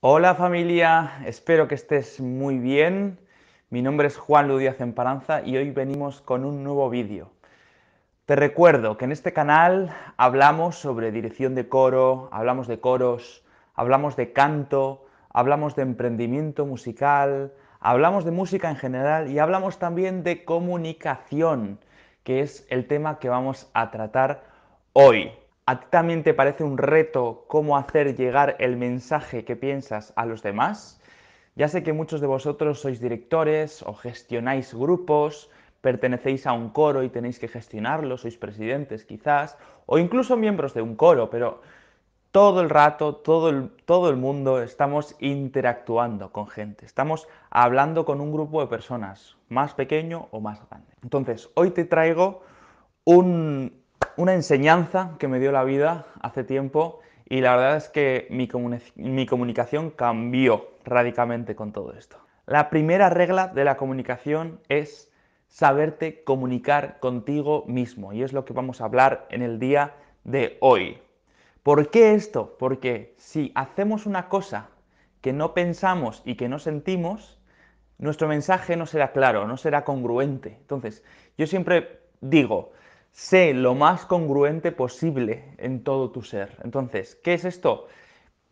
Hola familia, espero que estés muy bien. Mi nombre es Juan Ludíaz Emparanza y hoy venimos con un nuevo vídeo. Te recuerdo que en este canal hablamos sobre dirección de coro, hablamos de coros, hablamos de canto, hablamos de emprendimiento musical, hablamos de música en general y hablamos también de comunicación, que es el tema que vamos a tratar hoy. ¿A ti también te parece un reto cómo hacer llegar el mensaje que piensas a los demás? Ya sé que muchos de vosotros sois directores o gestionáis grupos, pertenecéis a un coro y tenéis que gestionarlo, sois presidentes quizás, o incluso miembros de un coro, pero todo el rato, todo el, todo el mundo estamos interactuando con gente, estamos hablando con un grupo de personas, más pequeño o más grande. Entonces, hoy te traigo un, una enseñanza que me dio la vida hace tiempo y la verdad es que mi, comunicación cambió radicalmente con todo esto. La primera regla de la comunicación es saberte comunicar contigo mismo y es lo que vamos a hablar en el día de hoy. ¿Por qué esto? Porque si hacemos una cosa que no pensamos y que no sentimos, nuestro mensaje no será claro, no será congruente. Entonces, yo siempre digo, sé lo más congruente posible en todo tu ser. Entonces, ¿qué es esto?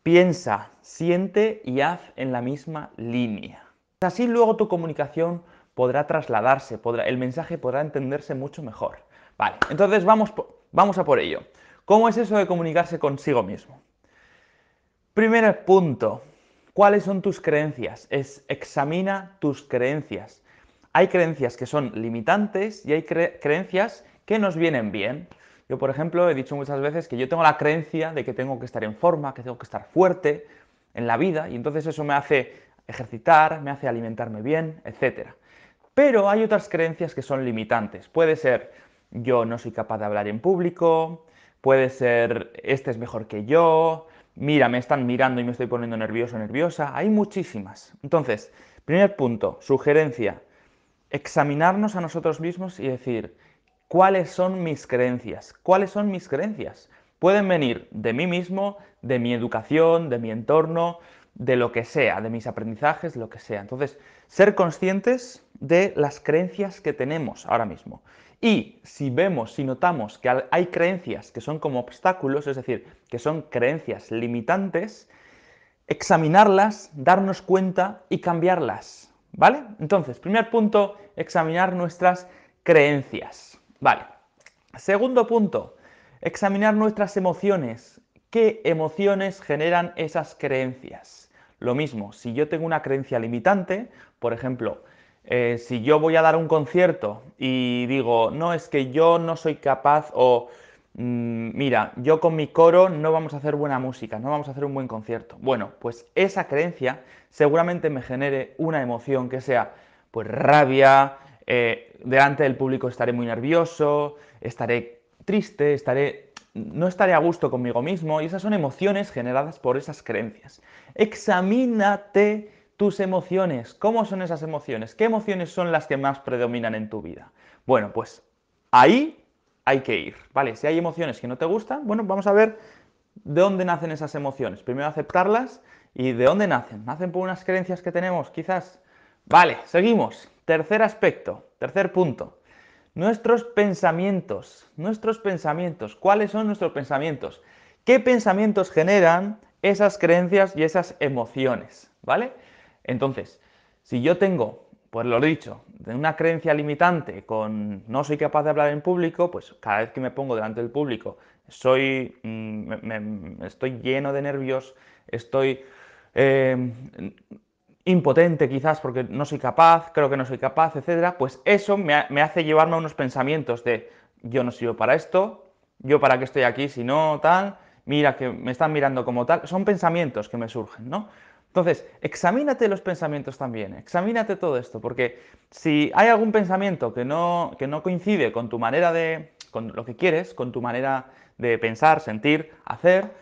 Piensa, siente y haz en la misma línea. Así luego tu comunicación podrá trasladarse, el mensaje podrá entenderse mucho mejor. Vale, entonces vamos, vamos a por ello. ¿Cómo es eso de comunicarse consigo mismo? Primer punto, ¿cuáles son tus creencias? Es examina tus creencias. Hay creencias que son limitantes y hay creencias que nos vienen bien. Yo, por ejemplo, he dicho muchas veces que yo tengo la creencia de que tengo que estar en forma, que tengo que estar fuerte en la vida, y entonces eso me hace ejercitar, me hace alimentarme bien, etc. Pero hay otras creencias que son limitantes. Puede ser yo no soy capaz de hablar en público, puede ser este es mejor que yo, mira, me están mirando y me estoy poniendo nervioso, nerviosa. Hay muchísimas. Entonces, primer punto, sugerencia, examinarnos a nosotros mismos y decir, cuáles son mis creencias. ¿Cuáles son mis creencias? Pueden venir de mí mismo, de mi educación, de mi entorno, de lo que sea, de mis aprendizajes, lo que sea. Entonces, ser conscientes de las creencias que tenemos ahora mismo. Y si vemos, si notamos que hay creencias que son como obstáculos, es decir, que son creencias limitantes, examinarlas, darnos cuenta y cambiarlas. ¿Vale? Entonces, primer punto, examinar nuestras creencias. Vale. Segundo punto, examinar nuestras emociones. ¿Qué emociones generan esas creencias? Lo mismo, si yo tengo una creencia limitante, por ejemplo, eh, si yo voy a dar un concierto y digo, no, es que yo no soy capaz o mm, mira, yo con mi coro no vamos a hacer buena música, no vamos a hacer un buen concierto. Bueno, pues esa creencia seguramente me genere una emoción que sea pues rabia, eh, delante del público estaré muy nervioso, estaré triste, estaré no estaré a gusto conmigo mismo y esas son emociones generadas por esas creencias. Examínate tus emociones, cómo son esas emociones, qué emociones son las que más predominan en tu vida. Bueno, pues ahí hay que ir, ¿vale? Si hay emociones que no te gustan, bueno, vamos a ver de dónde nacen esas emociones. Primero aceptarlas y de dónde nacen. Nacen por unas creencias que tenemos, quizás Vale, seguimos. Tercer aspecto, tercer punto. Nuestros pensamientos, nuestros pensamientos. ¿Cuáles son nuestros pensamientos? ¿Qué pensamientos generan esas creencias y esas emociones? ¿Vale? Entonces, si yo tengo, pues lo he dicho, una creencia limitante con no soy capaz de hablar en público, pues cada vez que me pongo delante del público, soy, mm, estoy lleno de nervios, estoy eh, impotente quizás porque no soy capaz, creo que no soy capaz, etcétera, pues eso me, hace llevarme a unos pensamientos de yo no sirvo para esto, yo para qué estoy aquí si no, tal, mira que me están mirando como tal, son pensamientos que me surgen, ¿no? Entonces, examínate los pensamientos también, examínate todo esto, porque si hay algún pensamiento que no, que no coincide con tu manera de, con lo que quieres, con tu manera de pensar, sentir, hacer,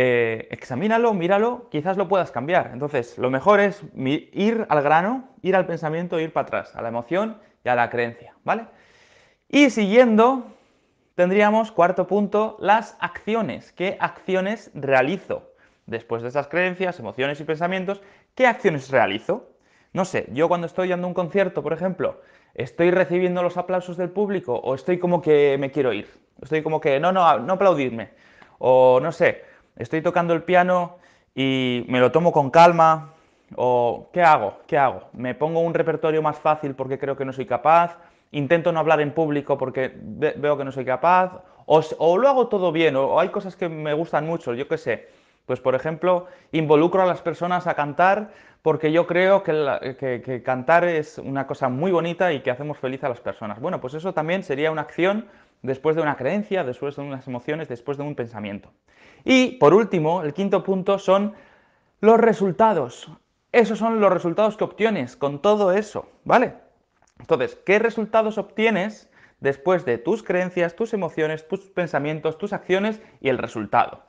eh, examínalo, míralo, quizás lo puedas cambiar. Entonces, lo mejor es ir al grano, ir al pensamiento, ir para atrás, a la emoción y a la creencia, ¿vale? Y siguiendo, tendríamos cuarto punto, las acciones. ¿Qué acciones realizo? Después de esas creencias, emociones y pensamientos, ¿qué acciones realizo? No sé, yo cuando estoy dando un concierto, por ejemplo, estoy recibiendo los aplausos del público o estoy como que me quiero ir. Estoy como que no, no, no aplaudirme. O no sé, estoy tocando el piano y me lo tomo con calma, o ¿qué hago? ¿Qué hago? ¿Me pongo un repertorio más fácil porque creo que no soy capaz? ¿Intento no hablar en público porque veo que no soy capaz? ¿O, lo hago todo bien? O, hay cosas que me gustan mucho? Yo qué sé. Pues por ejemplo, involucro a las personas a cantar porque yo creo que, que, cantar es una cosa muy bonita y que hacemos feliz a las personas. Bueno, pues eso también sería una acción después de una creencia, después de unas emociones, después de un pensamiento. Y por último, el quinto punto son los resultados. Esos son los resultados que obtienes con todo eso, ¿vale? Entonces, ¿qué resultados obtienes después de tus creencias, tus emociones, tus pensamientos, tus acciones y el resultado?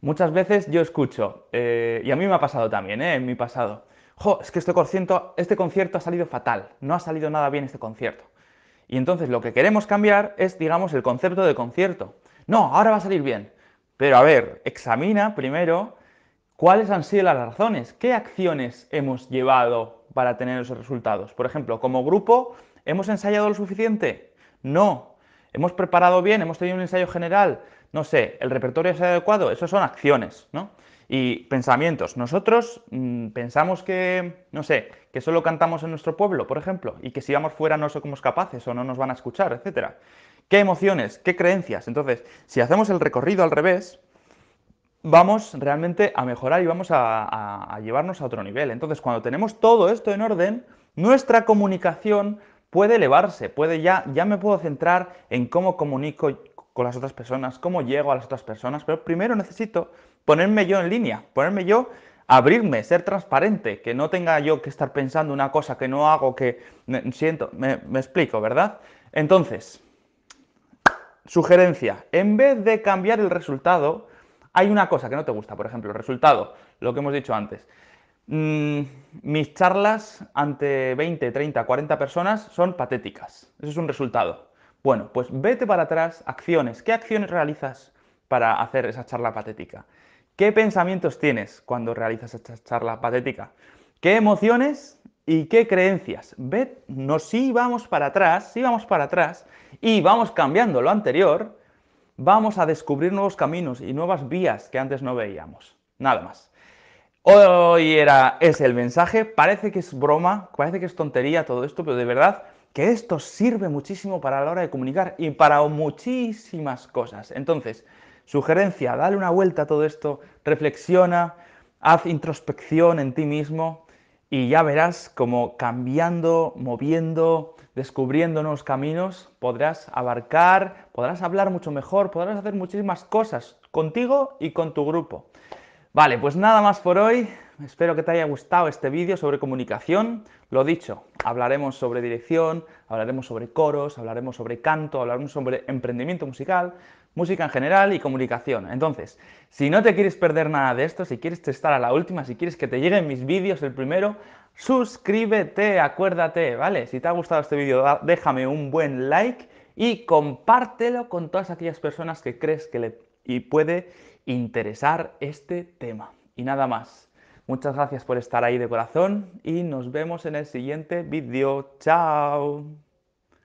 Muchas veces yo escucho, eh, y a mí me ha pasado también, eh, en mi pasado, jo, es que este concierto, este concierto ha salido fatal, no ha salido nada bien este concierto. Y entonces lo que queremos cambiar es, digamos, el concepto de concierto. No, ahora va a salir bien. Pero a ver, examina primero cuáles han sido las razones, qué acciones hemos llevado para tener esos resultados. Por ejemplo, como grupo, ¿hemos ensayado lo suficiente? No. ¿Hemos preparado bien? ¿Hemos tenido un ensayo general? No sé, ¿el repertorio es adecuado? Esas son acciones, ¿no? Y pensamientos. Nosotros mm, pensamos que, no sé, que solo cantamos en nuestro pueblo, por ejemplo, y que si vamos fuera no somos capaces o no nos van a escuchar, etc. ¿Qué emociones? ¿Qué creencias? Entonces, si hacemos el recorrido al revés, vamos realmente a mejorar y vamos a, a llevarnos a otro nivel. Entonces, cuando tenemos todo esto en orden, nuestra comunicación puede elevarse, puede ya, ya me puedo centrar en cómo comunico con las otras personas, cómo llego a las otras personas, pero primero necesito ponerme yo en línea, ponerme yo, abrirme, ser transparente, que no tenga yo que estar pensando una cosa que no hago, que siento, me, explico, ¿verdad? Entonces, sugerencia, en vez de cambiar el resultado, hay una cosa que no te gusta, por ejemplo, el resultado, lo que hemos dicho antes. Mm, mis charlas ante 20, 30, 40 personas son patéticas. Eso es un resultado. Bueno, pues vete para atrás, acciones. ¿Qué acciones realizas para hacer esa charla patética? ¿Qué pensamientos tienes cuando realizas esa charla patética? ¿Qué emociones y qué creencias? Ve, no, si vamos para atrás, si vamos para atrás y vamos cambiando lo anterior, vamos a descubrir nuevos caminos y nuevas vías que antes no veíamos. Nada más. Hoy era, es el mensaje. Parece que es broma, parece que es tontería todo esto, pero de verdad que esto sirve muchísimo para la hora de comunicar y para muchísimas cosas. Entonces, sugerencia, dale una vuelta a todo esto, reflexiona, haz introspección en ti mismo y ya verás como cambiando, moviendo, descubriendo nuevos caminos, podrás abarcar, podrás hablar mucho mejor, podrás hacer muchísimas cosas contigo y con tu grupo. Vale, pues nada más por hoy. Espero que te haya gustado este vídeo sobre comunicación. Lo dicho, hablaremos sobre dirección, hablaremos sobre coros, hablaremos sobre canto, hablaremos sobre emprendimiento musical, música en general y comunicación. Entonces, si no te quieres perder nada de esto, si quieres estar a la última, si quieres que te lleguen mis vídeos el primero, suscríbete, acuérdate, ¿vale? Si te ha gustado este vídeo, déjame un buen like y compártelo con todas aquellas personas que crees que le y puede interesar este tema. Y nada más. Muchas gracias por estar ahí de corazón y nos vemos en el siguiente vídeo. ¡Chao!